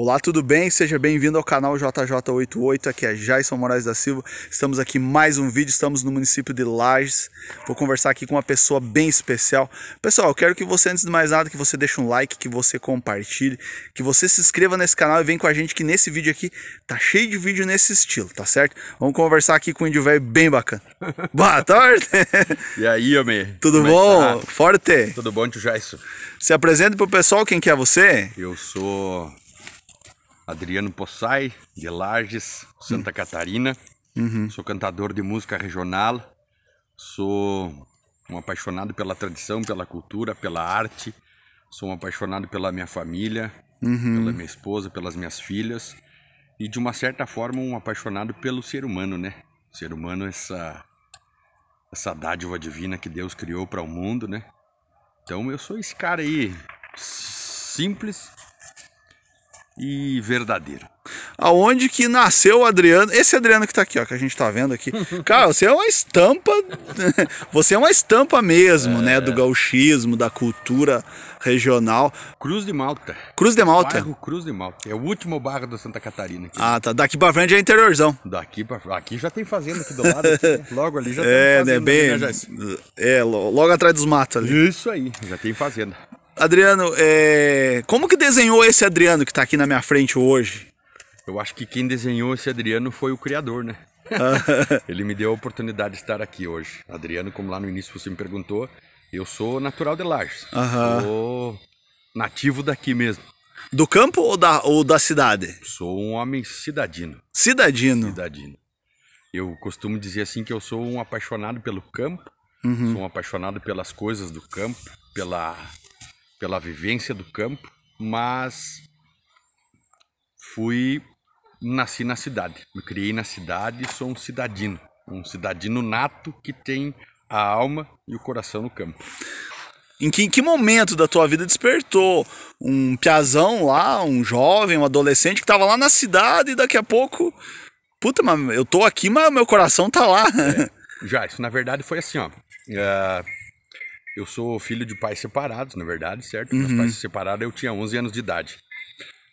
Olá, tudo bem? Seja bem-vindo ao canal JJ88, aqui é Jaison Moraes da Silva. Estamos aqui mais um vídeo, estamos no município de Lages. Vou conversar aqui com uma pessoa bem especial. Pessoal, eu quero que você, antes de mais nada, que você deixe um like, que você compartilhe, que você se inscreva nesse canal e vem com a gente que nesse vídeo aqui tá cheio de vídeo nesse estilo, tá certo? Vamos conversar aqui com um índio velho bem bacana. Boa tarde! e aí, homem? Tudo Como é bom? Tá? Forte? Tudo bom, tio Jaison? Se apresente pro pessoal quem que é você. Eu sou... Adriano Possai, de Lages, Santa Catarina. Uhum. Sou cantador de música regional. Sou um apaixonado pela tradição, pela cultura, pela arte. Sou um apaixonado pela minha família, uhum. pela minha esposa, pelas minhas filhas. E de uma certa forma, um apaixonado pelo ser humano, né? O ser humano, essa, essa dádiva divina que Deus criou para o mundo, né? Então eu sou esse cara aí, simples, e verdadeiro. Aonde que nasceu o Adriano? Esse Adriano que tá aqui, ó, que a gente tá vendo aqui. Cara, você é uma estampa, você é uma estampa mesmo, é. né, do é. gauchismo, da cultura regional. Cruz de Malta. Cruz de Malta. Bairro Cruz de Malta. É o último bairro da Santa Catarina aqui. Ah, tá. Daqui para frente é interiorzão. Daqui para aqui já tem fazenda aqui do lado, aqui, né? logo ali já é, tem né, fazenda. É, né, bem. É, logo atrás dos matos ali. Isso aí, já tem fazenda. Adriano, é... como que desenhou esse Adriano que está aqui na minha frente hoje? Eu acho que quem desenhou esse Adriano foi o criador, né? Ele me deu a oportunidade de estar aqui hoje. Adriano, como lá no início você me perguntou, eu sou natural de Lages. Uhum. Sou nativo daqui mesmo. Do campo ou da, ou da cidade? Sou um homem cidadino. Cidadino? Cidadino. Eu costumo dizer assim que eu sou um apaixonado pelo campo, uhum. sou um apaixonado pelas coisas do campo, pela pela vivência do campo, mas fui nasci na cidade, me criei na cidade e sou um cidadino, um cidadino nato que tem a alma e o coração no campo. Em que, em que momento da tua vida despertou um piazão lá, um jovem, um adolescente que estava lá na cidade e daqui a pouco, puta, mas eu tô aqui, mas meu coração tá lá. É, já, isso na verdade foi assim, ó. É, eu sou filho de pais separados, na verdade, certo? Meus uhum. pais se separaram, eu tinha 11 anos de idade.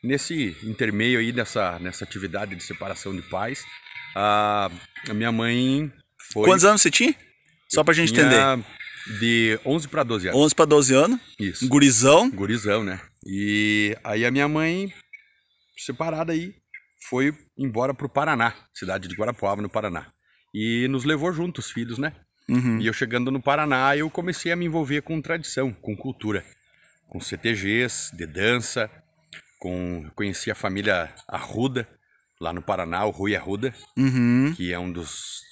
Nesse intermeio aí, nessa, nessa atividade de separação de pais, a, ah, a minha mãe foi... Quantos anos você tinha? Só pra gente entender. De 11 para 12 anos. 11 para 12 anos. Isso. Gurizão. Gurizão, né? E aí a minha mãe, separada aí, foi embora pro Paraná, cidade de Guarapuava, no Paraná. E nos levou juntos, filhos, né? Uhum. E eu chegando no Paraná, eu comecei a me envolver com tradição, com cultura, com CTGs de dança, com conheci a família Arruda lá no Paraná, o Rui Arruda, uhum. que é um dos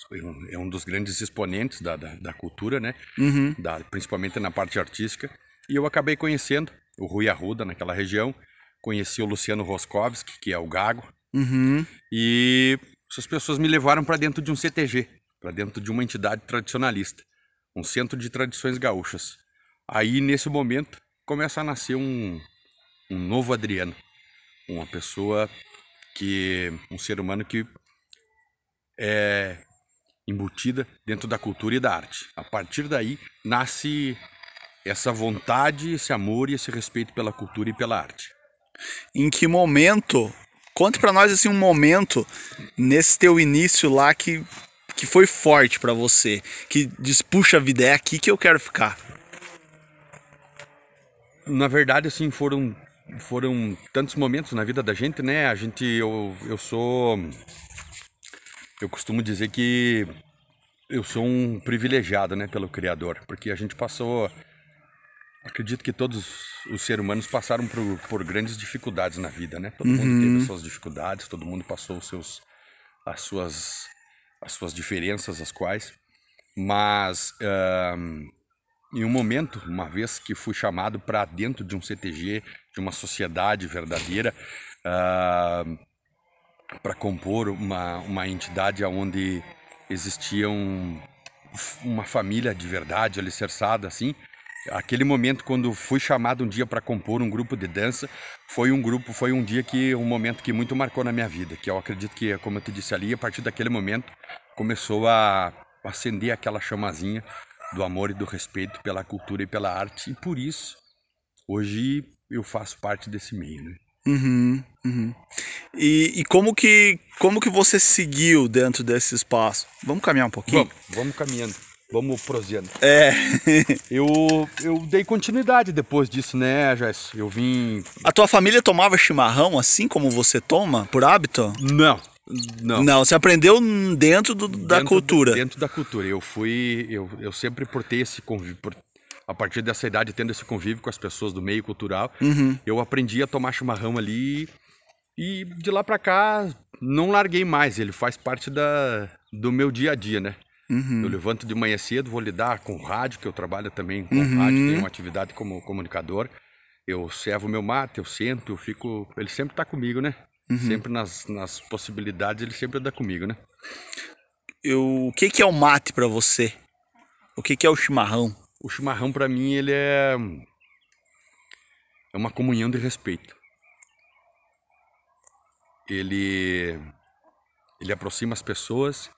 é um dos grandes exponentes da, da, da cultura, né? Uhum. Da, principalmente na parte artística. E eu acabei conhecendo o Rui Arruda naquela região, conheci o Luciano Roskovski, que é o Gago, uhum. e essas pessoas me levaram para dentro de um CTG para dentro de uma entidade tradicionalista, um centro de tradições gaúchas. Aí, nesse momento, começa a nascer um, um novo Adriano, uma pessoa que um ser humano que é embutida dentro da cultura e da arte. A partir daí nasce essa vontade, esse amor e esse respeito pela cultura e pela arte. Em que momento? Conte para nós assim um momento nesse teu início lá que que foi forte para você, que diz, puxa vida, é aqui que eu quero ficar? Na verdade, assim, foram foram tantos momentos na vida da gente, né? A gente eu, eu sou eu costumo dizer que eu sou um privilegiado, né, pelo criador, porque a gente passou acredito que todos os seres humanos passaram por, por grandes dificuldades na vida, né? Todo uhum. mundo teve as uhum. suas dificuldades, todo mundo passou os seus as suas as suas diferenças, as quais, mas em um momento, uma vez que fui chamado para dentro de um CTG, de uma sociedade verdadeira, uh, para compor uma, uma entidade onde existia um, uma família de verdade alicerçada, assim, Aquele momento quando fui chamado um dia para compor um grupo de dança, foi um grupo, foi um dia que um momento que muito marcou na minha vida, que eu acredito que, como eu te disse ali, a partir daquele momento começou a acender aquela chamazinha do amor e do respeito pela cultura e pela arte, e por isso hoje eu faço parte desse meio, né? Uhum, uhum. E, e, como que como que você seguiu dentro desse espaço? Vamos caminhar um pouquinho? Vamos, vamos caminhando. Vamos prosseguindo. É. eu, eu dei continuidade depois disso, né, Jais? Eu vim. A tua família tomava chimarrão assim como você toma, por hábito? Não. Não. Não, você aprendeu dentro, do, dentro da cultura. Do, dentro da cultura. Eu fui. Eu, eu sempre portei esse convívio. Por, a partir dessa idade, tendo esse convívio com as pessoas do meio cultural, uhum. eu aprendi a tomar chimarrão ali. E de lá pra cá, não larguei mais. Ele faz parte da, do meu dia a dia, né? Uhum. Eu levanto de manhã cedo, vou lidar com rádio, que eu trabalho também com uhum. rádio, tenho uma atividade como comunicador. Eu servo meu mate, eu sento, eu fico. Ele sempre está comigo, né? Uhum. Sempre nas, nas possibilidades, ele sempre está comigo, né? Eu, o que, que é o mate para você? O que, que é o chimarrão? O chimarrão, para mim, ele é. É uma comunhão de respeito. Ele. Ele aproxima as pessoas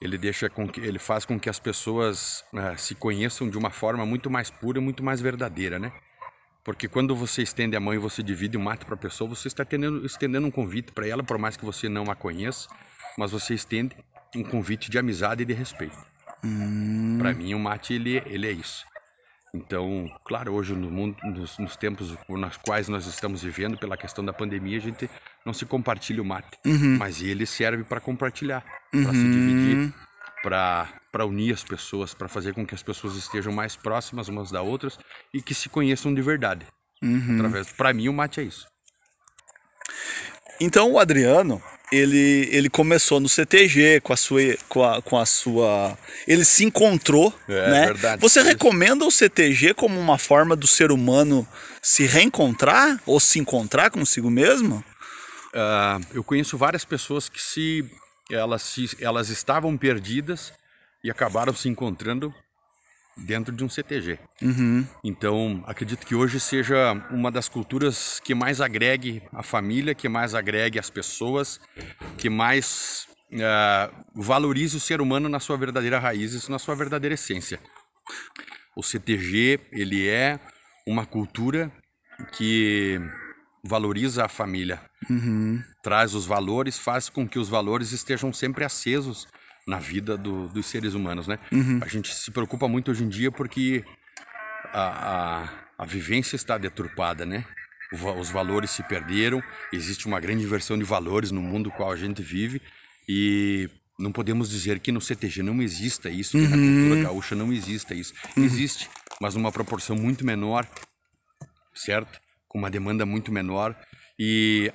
ele deixa com que ele faz com que as pessoas uh, se conheçam de uma forma muito mais pura, muito mais verdadeira, né? Porque quando você estende a mão e você divide o mato para a pessoa, você está tendendo, estendendo um convite para ela, por mais que você não a conheça, mas você estende um convite de amizade e de respeito. Hum. Para mim, o mate ele, ele é isso. Então, claro, hoje no mundo, nos, nos, tempos nos quais nós estamos vivendo, pela questão da pandemia, a gente não se compartilha o mate, uhum. mas ele serve para compartilhar, uhum. para se dividir, para unir as pessoas, para fazer com que as pessoas estejam mais próximas umas das outras e que se conheçam de verdade. Uhum. Através, para mim, o mate é isso. Então o Adriano, ele, ele começou no CTG com a sua. Com a, com a sua ele se encontrou. É, né? É verdade. Você recomenda o CTG como uma forma do ser humano se reencontrar ou se encontrar consigo mesmo? Uh, eu conheço várias pessoas que se elas, se elas estavam perdidas e acabaram se encontrando dentro de um CTG. Uhum. Então, acredito que hoje seja uma das culturas que mais agregue a família, que mais agregue as pessoas, que mais uh, valorize o ser humano na sua verdadeira raiz, na sua verdadeira essência. O CTG, ele é uma cultura que valoriza a família, uhum. traz os valores, faz com que os valores estejam sempre acesos na vida do, dos seres humanos, né? Uhum. A gente se preocupa muito hoje em dia porque a, a, a vivência está deturpada, né? Os valores se perderam, existe uma grande inversão de valores no mundo qual a gente vive e não podemos dizer que no CTG não exista isso, que uhum. na cultura gaúcha não exista isso. Uhum. Existe, mas numa proporção muito menor, certo? Com uma demanda muito menor. E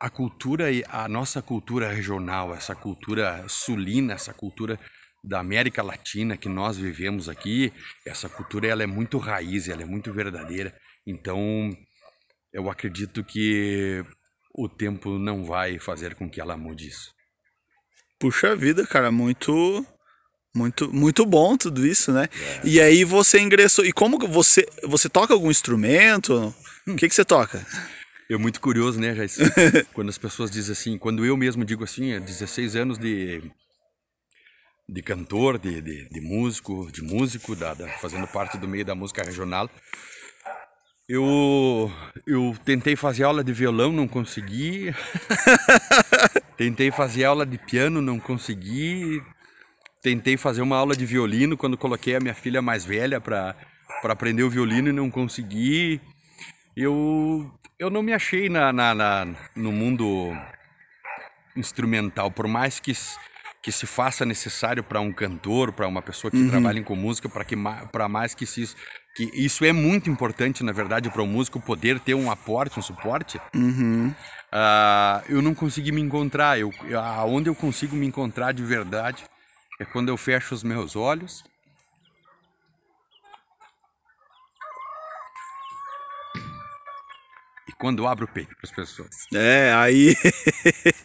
a cultura e a nossa cultura regional, essa cultura sulina, essa cultura da América Latina que nós vivemos aqui, essa cultura ela é muito raiz, ela é muito verdadeira. Então, eu acredito que o tempo não vai fazer com que ela mude isso. Puxa vida, cara, muito muito muito bom tudo isso, né? É. E aí você ingressou. E como você você toca algum instrumento? O que que você toca? Eu muito curioso, né, Jais? quando as pessoas dizem assim, quando eu mesmo digo assim, há é 16 anos de de cantor, de, de, de músico, de músico, da, da, fazendo parte do meio da música regional. Eu, eu tentei fazer aula de violão, não consegui. tentei fazer aula de piano, não consegui. Tentei fazer uma aula de violino quando coloquei a minha filha mais velha para aprender o violino e não consegui eu, eu não me achei na, na, na, no mundo instrumental, por mais que, que se faça necessário para um cantor, para uma pessoa que uhum. trabalha com música, para que para mais que se isso que isso é muito importante, na verdade, para o músico poder ter um aporte, um suporte. Uhum. Uh, eu não consegui me encontrar. Eu, aonde eu consigo me encontrar de verdade é quando eu fecho os meus olhos quando abre o peito para as pessoas. É, aí.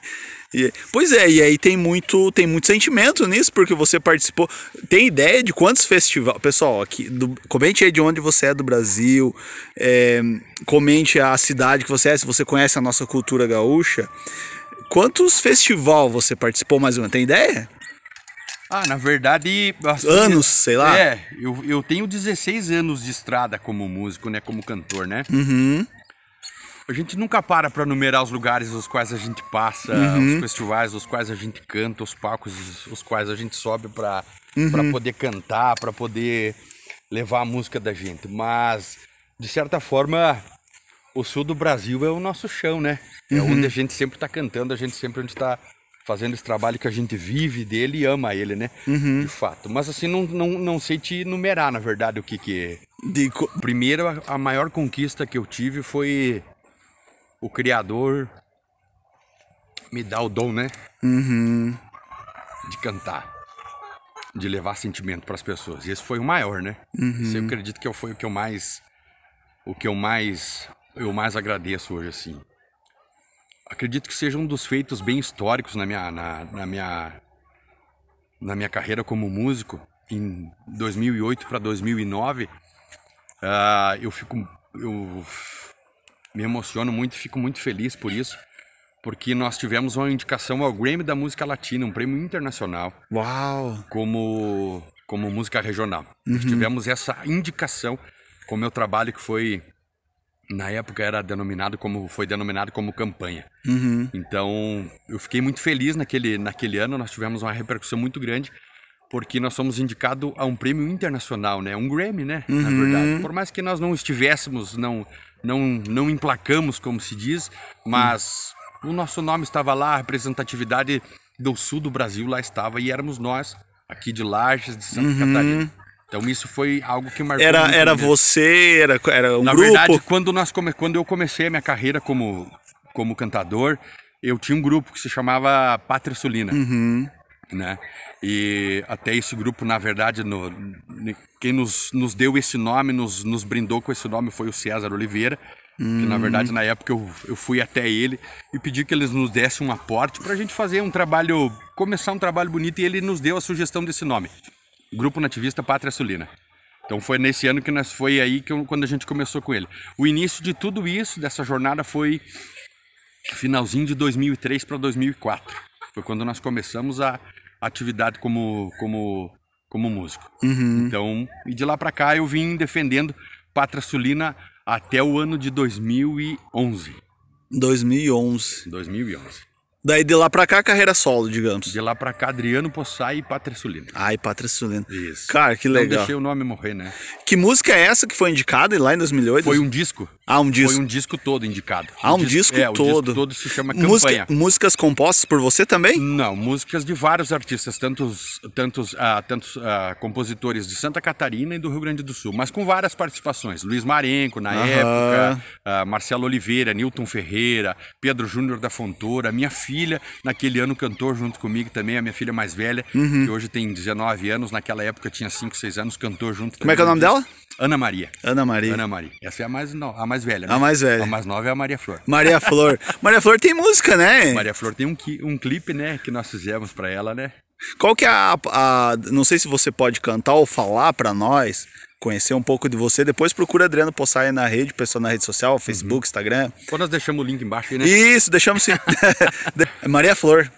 pois é, e aí tem muito, tem muito sentimento nisso, porque você participou. Tem ideia de quantos festivais. Pessoal, aqui, do... comente aí de onde você é do Brasil, é... comente a cidade que você é, se você conhece a nossa cultura gaúcha. Quantos festival você participou mais ou menos? Tem ideia? Ah, na verdade. Assim, anos, sei lá. É, eu, eu tenho 16 anos de estrada como músico, né? Como cantor, né? Uhum. A gente nunca para para numerar os lugares os quais a gente passa, uhum. os festivais os quais a gente canta, os palcos os quais a gente sobe para uhum. poder cantar, para poder levar a música da gente. Mas, de certa forma, o sul do Brasil é o nosso chão, né? É uhum. onde a gente sempre está cantando, a gente sempre está fazendo esse trabalho que a gente vive dele e ama ele, né? Uhum. De fato. Mas assim, não, não, não sei te numerar, na verdade, o que que... De... Primeiro, a maior conquista que eu tive foi o Criador me dá o dom, né? Uhum. De cantar. De levar sentimento para as pessoas. E esse foi o maior, né? Uhum. eu acredito que foi o que eu mais. O que eu mais. Eu mais agradeço hoje, assim. Acredito que seja um dos feitos bem históricos na minha. Na, na minha, na minha carreira como músico. Em 2008 para 2009, uh, eu fico. Eu me emociono muito, fico muito feliz por isso, porque nós tivemos uma indicação ao Grammy da Música Latina, um prêmio internacional. Uau! Como, como música regional. Uhum. Nós tivemos essa indicação com o meu trabalho que foi na época era denominado como foi denominado como campanha. Uhum. Então eu fiquei muito feliz naquele naquele ano. Nós tivemos uma repercussão muito grande porque nós somos indicados a um prêmio internacional, né? Um Grammy, né? Uhum. Na verdade. Por mais que nós não estivéssemos, não, não, não emplacamos, como se diz, mas uhum. o nosso nome estava lá, a representatividade do sul do Brasil lá estava e éramos nós, aqui de Lages, de Santa uhum. Catarina. Então isso foi algo que marcou. Era, era você, era, era um Na grupo. verdade, quando, nós come, quando eu comecei a minha carreira como, como cantador, eu tinha um grupo que se chamava Pátria Sulina. Uhum. Né? E até esse grupo, na verdade, no, quem nos, nos deu esse nome, nos, nos brindou com esse nome foi o César Oliveira. Hum. Que, na hum. verdade, na época eu, eu fui até ele e pedi que eles nos dessem um aporte para a gente fazer um trabalho, começar um trabalho bonito e ele nos deu a sugestão desse nome. Grupo Nativista Pátria Sulina. Então foi nesse ano que nós foi aí que eu, quando a gente começou com ele. O início de tudo isso, dessa jornada foi finalzinho de 2003 para 2004. Foi quando nós começamos a atividade como, como, como músico. Uhum. Então, e de lá para cá eu vim defendendo Pátria Sulina até o ano de 2011. 2011. 2011. Daí de lá pra cá, carreira solo, digamos. De lá pra cá, Adriano Possai e Pátria Sulina. Ai, Pátria Sulina. Isso. Cara, que legal. Não deixei o nome morrer, né? Que música é essa que foi indicada lá em 2008? Foi um disco. Ah, um disco. Foi um disco todo indicado. Ah, um, disco, disco é, todo. É, o disco todo se chama Campanha. músicas compostas por você também? Não, músicas de vários artistas, tantos, tantos, ah, tantos ah, compositores de Santa Catarina e do Rio Grande do Sul, mas com várias participações. Luiz Marenco, na época, ah, Marcelo Oliveira, Newton Ferreira, Pedro Júnior da Fontoura, minha filha filha, naquele ano cantou junto comigo também, a minha filha mais velha, uhum. que hoje tem 19 anos, naquela época tinha 5, 6 anos, cantou junto Como é que é o nome dela? Ana Maria. Ana Maria. Ana Maria. Essa é a mais, no... a mais velha. Né? A mais velha. A mais nova é a Maria Flor. Maria Flor. Maria Flor tem música, né? Maria Flor tem um, um clipe, né, que nós fizemos para ela, né? Qual que é a, a, Não sei se você pode cantar ou falar para nós conhecer um pouco de você. Depois procura Adriano Poçai na rede, pessoal na rede social, uhum. Facebook, uhum. Instagram. Ou nós deixamos o link embaixo aí, né? Isso, deixamos sim. Maria Flor.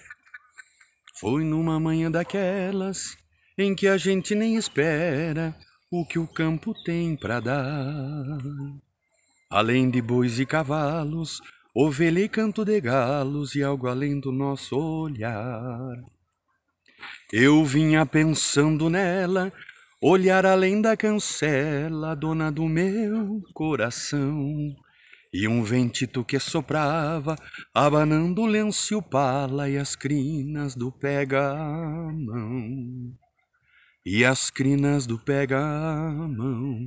Foi numa manhã daquelas em que a gente nem espera o que o campo tem para dar. Além de bois e cavalos, ovelha e canto de galos e algo além do nosso olhar. Eu vinha pensando nela Olhar além da cancela, dona do meu coração. E um ventito que soprava, abanando o lenço e o pala e as crinas do pega-mão. E as crinas do pega-mão.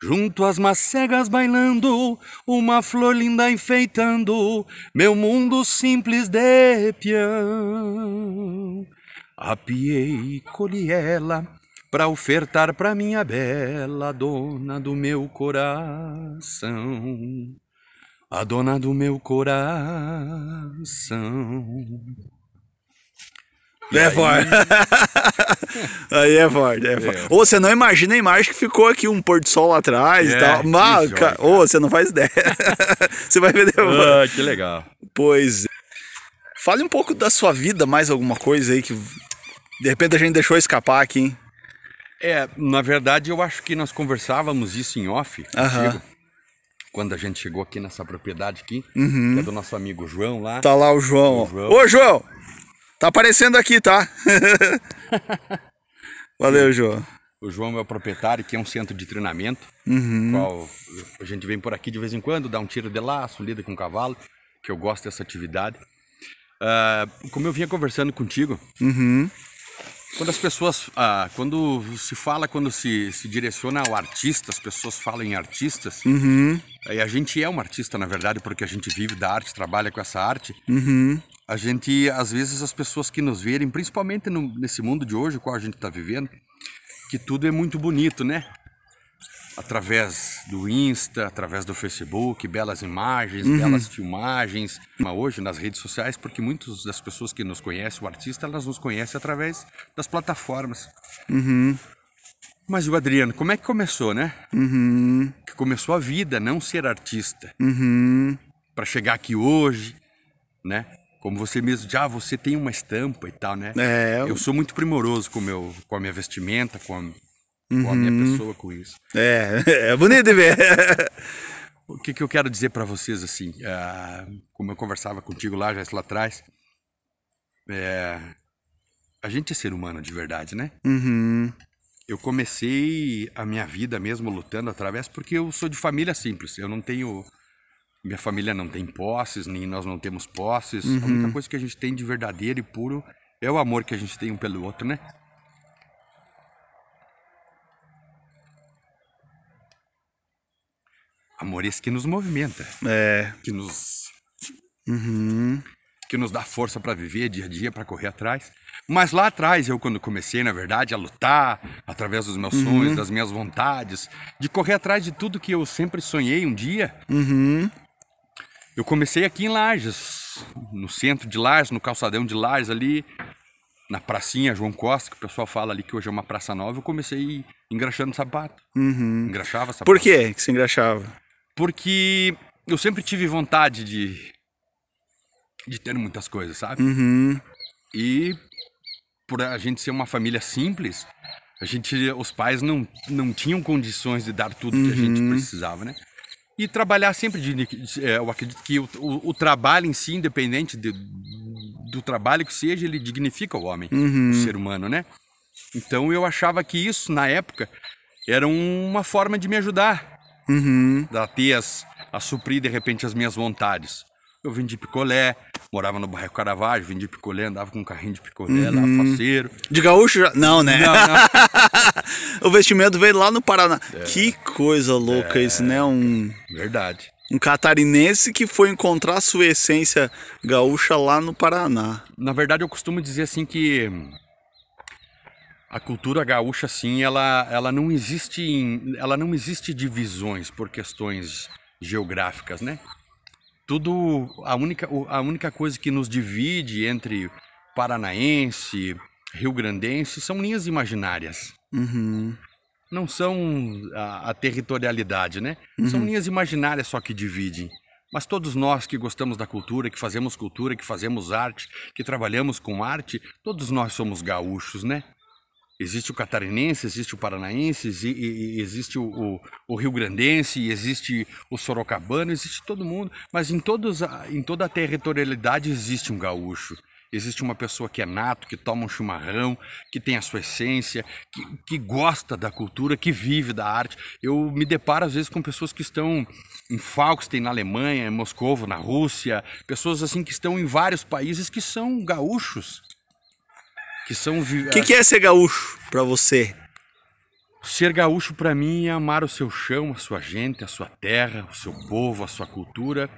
Junto às macegas bailando, uma flor linda enfeitando, meu mundo simples de peão. Apiei, colhi ela, para ofertar para minha bela dona do meu coração, a dona do meu coração. É, e é aí... Ford. aí é forte, é É. Ou você não imagina a imagem que ficou aqui um pôr do sol lá atrás é, e tal. Mas, cara, ou você não faz ideia. você vai ver depois. Ah, que legal. Pois é. Fale um pouco da sua vida, mais alguma coisa aí que de repente a gente deixou escapar aqui, hein? É, na verdade, eu acho que nós conversávamos isso em off contigo, quando a gente chegou aqui nessa propriedade aqui, uhum. que é do nosso amigo João lá. Tá lá o João. O João. Ô, João! Tá aparecendo aqui, tá? Valeu, João. O João é o proprietário, que é um centro de treinamento, uhum. qual a gente vem por aqui de vez em quando, dá um tiro de laço, lida com o cavalo, que eu gosto dessa atividade. Uh, como eu vinha conversando contigo, uhum. Quando as pessoas, ah, quando se fala, quando se, se direciona ao artista, as pessoas falam em artistas, uhum. e a gente é um artista, na verdade, porque a gente vive da arte, trabalha com essa arte, uhum. a gente, às vezes, as pessoas que nos verem, principalmente no, nesse mundo de hoje, qual a gente está vivendo, que tudo é muito bonito, né? através do Insta, através do Facebook, belas imagens, uhum. belas filmagens. Hoje nas redes sociais, porque muitas das pessoas que nos conhecem, o artista, elas nos conhecem através das plataformas. Uhum. Mas o Adriano, como é que começou, né? Uhum. Que começou a vida, não ser artista. Uhum. Para chegar aqui hoje, né? Como você mesmo, já ah, você tem uma estampa e tal, né? É, eu... eu sou muito primoroso com meu, com a minha vestimenta, com a, uhum. ou a minha uhum. pessoa com isso. É, é bonito de ver. o que, que eu quero dizer para vocês, assim, é, como eu conversava contigo lá, já lá atrás, é, a gente é ser humano de verdade, né? Uhum. Eu comecei a minha vida mesmo lutando através, porque eu sou de família simples, eu não tenho... Minha família não tem posses, nem nós não temos posses. Uhum. A única uhum. coisa que a gente tem de verdadeiro e puro é o amor que a gente tem um pelo outro, né? Amor esse que nos movimenta. É. Que nos. Uhum. Que nos dá força para viver dia a dia, para correr atrás. Mas lá atrás, eu, quando comecei, na verdade, a lutar através dos meus uhum. sonhos, das minhas vontades, de correr atrás de tudo que eu sempre sonhei um dia, uhum. eu comecei aqui em Lages, no centro de Lages, no calçadão de Lages ali, na pracinha João Costa, que o pessoal fala ali que hoje é uma praça nova, eu comecei engraxando sapato. Uhum. Engraxava sapato. Por que você engraxava? porque eu sempre tive vontade de, de ter muitas coisas, sabe? Uhum. E por a gente ser uma família simples, a gente, os pais não, não tinham condições de dar tudo uhum. que a gente uhum. precisava, né? E trabalhar sempre de, é, eu acredito que o, o, o trabalho em si, independente de, do trabalho que seja, ele dignifica o homem, uhum. o ser humano, né? Então eu achava que isso na época era uma forma de me ajudar, uhum. da Tias a suprir de repente as minhas vontades. Eu vim de picolé, morava no bairro Caravaggio, vendi picolé, andava com um carrinho de picolé uhum. lá, faceiro. De gaúcho? Já... Não, né? Não, não. o vestimento veio lá no Paraná. É. Que coisa louca é. isso, né? Um... Verdade. Um catarinense que foi encontrar sua essência gaúcha lá no Paraná. Na verdade, eu costumo dizer assim que a cultura gaúcha, sim, ela, ela, não existe em, ela não existe divisões por questões geográficas, né? Tudo a única, a única coisa que nos divide entre paranaense, rio-grandense são linhas imaginárias. Uhum. Não são a, a territorialidade, né? Uhum. São linhas imaginárias só que dividem. Mas todos nós que gostamos da cultura, que fazemos cultura, que fazemos arte, que trabalhamos com arte, todos nós somos gaúchos, né? Existe o catarinense, existe o paranaense, existe o, o, o rio-grandense, existe o sorocabano, existe todo mundo. Mas em, todos, em toda a territorialidade existe um gaúcho. Existe uma pessoa que é nato, que toma um chimarrão, que tem a sua essência, que, que gosta da cultura, que vive da arte. Eu me deparo às vezes com pessoas que estão em Falkstein, na Alemanha, em Moscou, na Rússia, pessoas assim que estão em vários países que são gaúchos que são... O que, que é ser gaúcho para você? Ser gaúcho para mim é amar o seu chão, a sua gente, a sua terra, o seu povo, a sua cultura.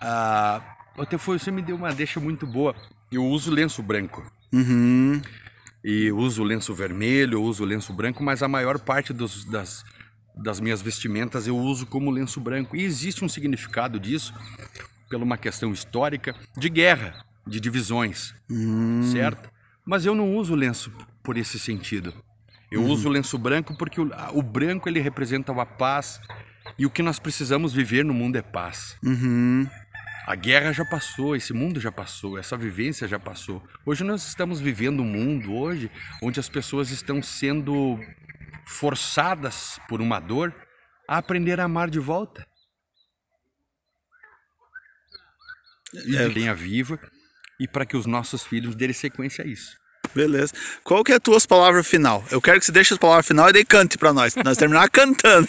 Ah, até foi, você me deu uma deixa muito boa. Eu uso lenço branco. Uhum. E uso lenço vermelho, uso lenço branco, mas a maior parte dos, das, das minhas vestimentas eu uso como lenço branco. E existe um significado disso, pela uma questão histórica, de guerra, de divisões, uhum. certo? Mas eu não uso lenço por esse sentido. Eu uhum. uso o lenço branco porque o, o, branco ele representa a paz e o que nós precisamos viver no mundo é paz. Uhum. A guerra já passou, esse mundo já passou, essa vivência já passou. Hoje nós estamos vivendo um mundo hoje onde as pessoas estão sendo forçadas por uma dor a aprender a amar de volta. E de lenha viva e para que os nossos filhos dêem sequência a isso. Beleza. Qual que é as tuas palavras final? Eu quero que você deixe as palavras final e daí cante para nós. Nós terminar cantando.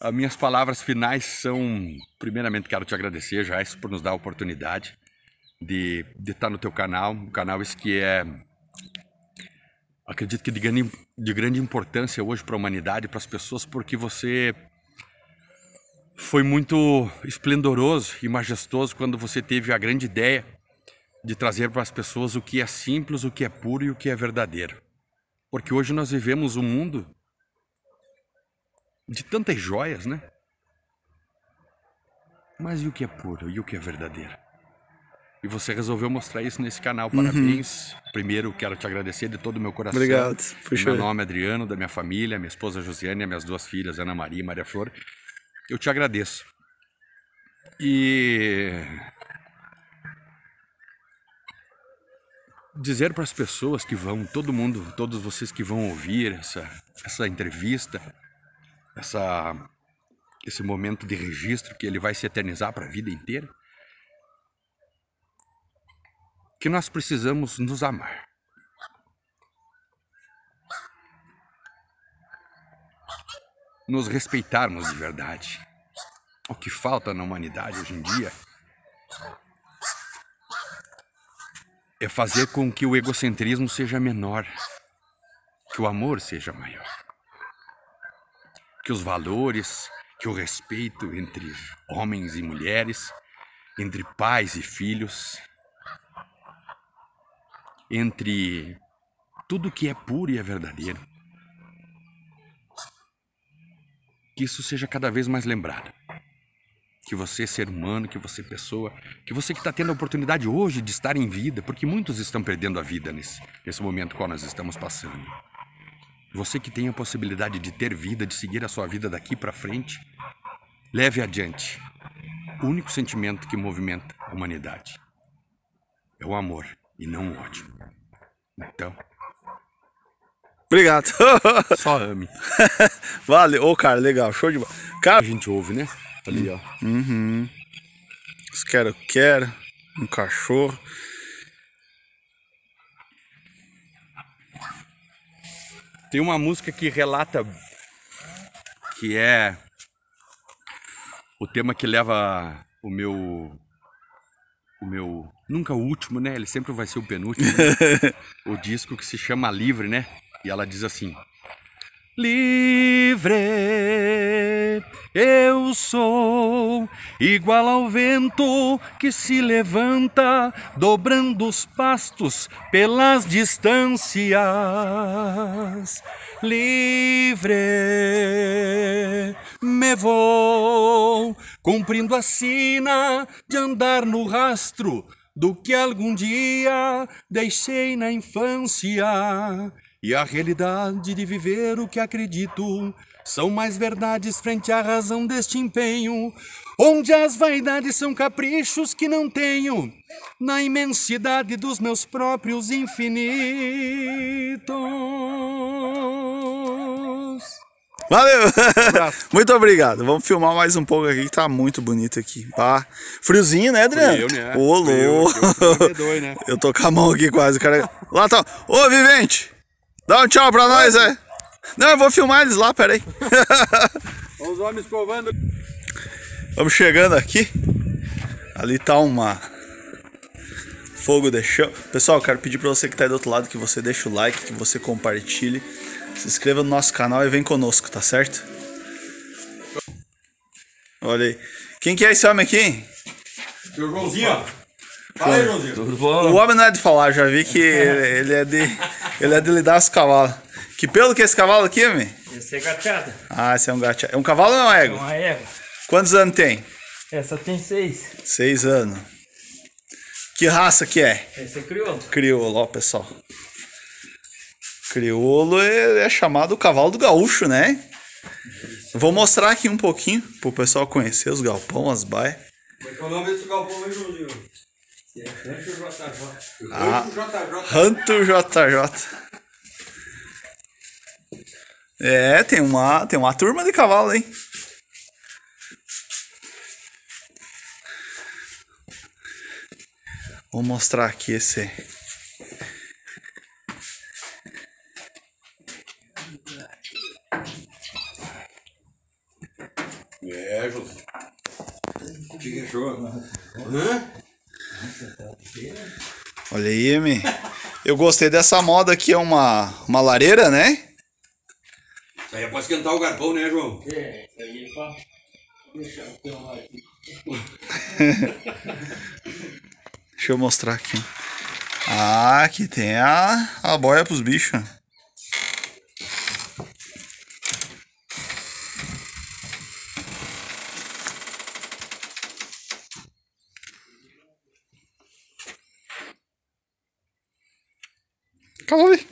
as minhas palavras finais são, primeiramente, quero te agradecer, isso por nos dar a oportunidade de, de estar no teu canal, um canal esse que é, acredito que de grande, de grande importância hoje para a humanidade, para as pessoas, porque você foi muito esplendoroso e majestoso quando você teve a grande ideia de trazer para as pessoas o que é simples, o que é puro e o que é verdadeiro. Porque hoje nós vivemos um mundo de tantas joias, né? Mas e o que é puro e o que é verdadeiro? E você resolveu mostrar isso nesse canal. Uhum. Parabéns. Uhum. Primeiro, quero te agradecer de todo o meu coração. Obrigado. Puxa. Meu nome é Adriano, da minha família, minha esposa Josiane, e minhas duas filhas, Ana Maria e Maria Flor eu te agradeço. E dizer para as pessoas que vão, todo mundo, todos vocês que vão ouvir essa, essa entrevista, essa, esse momento de registro que ele vai se eternizar para a vida inteira, que nós precisamos nos amar. nos respeitarmos de verdade. O que falta na humanidade hoje em dia é fazer com que o egocentrismo seja menor, que o amor seja maior, que os valores, que o respeito entre homens e mulheres, entre pais e filhos, entre tudo que é puro e é verdadeiro que isso seja cada vez mais lembrado. Que você, ser humano, que você, pessoa, que você que está tendo a oportunidade hoje de estar em vida, porque muitos estão perdendo a vida nesse, nesse momento qual nós estamos passando. Você que tem a possibilidade de ter vida, de seguir a sua vida daqui para frente, leve adiante. O único sentimento que movimenta a humanidade é o amor e não o ódio. Então, Obrigado. Só ame. Valeu. Ô, oh, cara, legal. Show de bola. Cara... A gente ouve, né? Ali, ó. Uhum. Os quero, quero. Um cachorro. Tem uma música que relata que é o tema que leva o meu o meu nunca o último, né? Ele sempre vai ser o penúltimo. Né? o disco que se chama Livre, né? E ela diz assim: Livre eu sou, igual ao vento que se levanta, dobrando os pastos pelas distâncias. Livre me vou, cumprindo a sina de andar no rastro do que algum dia deixei na infância e a realidade de viver o que acredito são mais verdades frente à razão deste empenho, onde as vaidades são caprichos que não tenho, na imensidade dos meus próprios infinitos. Valeu! Um muito obrigado. Vamos filmar mais um pouco aqui que tá muito bonito aqui. Pá. Friozinho, né, Adriano? Eu, né? Ô, louco! Eu, eu, eu, eu tô com a mão aqui quase, cara. Lá tá. Ô, vivente! Dá um tchau pra nós, é. Não, eu vou filmar eles lá, peraí. Os homens escovando. Vamos chegando aqui. Ali tá uma fogo de chão. Pessoal, quero pedir para você que tá aí do outro lado que você deixe o like, que você compartilhe, se inscreva no nosso canal e vem conosco, tá certo? Olha aí. Quem que é esse homem aqui? Seu Joãozinho. Fala aí, Joãozinho. O homem não é de falar, já vi que ele, ele é de ele é de lidar com os cavalo. Que pelo que é esse cavalo aqui, meu? Esse é gateado. Ah, esse é um gateado. É um cavalo ou é uma ego? É uma ego. Quantos anos tem? Essa tem seis. Seis anos. Que raça que é? Esse é crioulo. Crioulo, ó, pessoal. Crioulo é, é chamado cavalo do gaúcho, né? Isso. Vou mostrar aqui um pouquinho pro pessoal conhecer os galpão, as baias. Como é que é o nome desse galpão aí, Júlio? É JJ. Ah, Rancho JJ. É, tem uma, tem uma turma de cavalo, hein? Vou mostrar aqui esse. É, José. O que achou? Hã? Olha aí, me. Eu gostei dessa moda aqui, é uma, uma lareira, né? Isso aí é pra esquentar o garpão, né, João? É, isso aí é pra deixar o pão aqui. Deixa eu mostrar aqui. Ah, aqui tem a, a boia pros bichos. Acabou de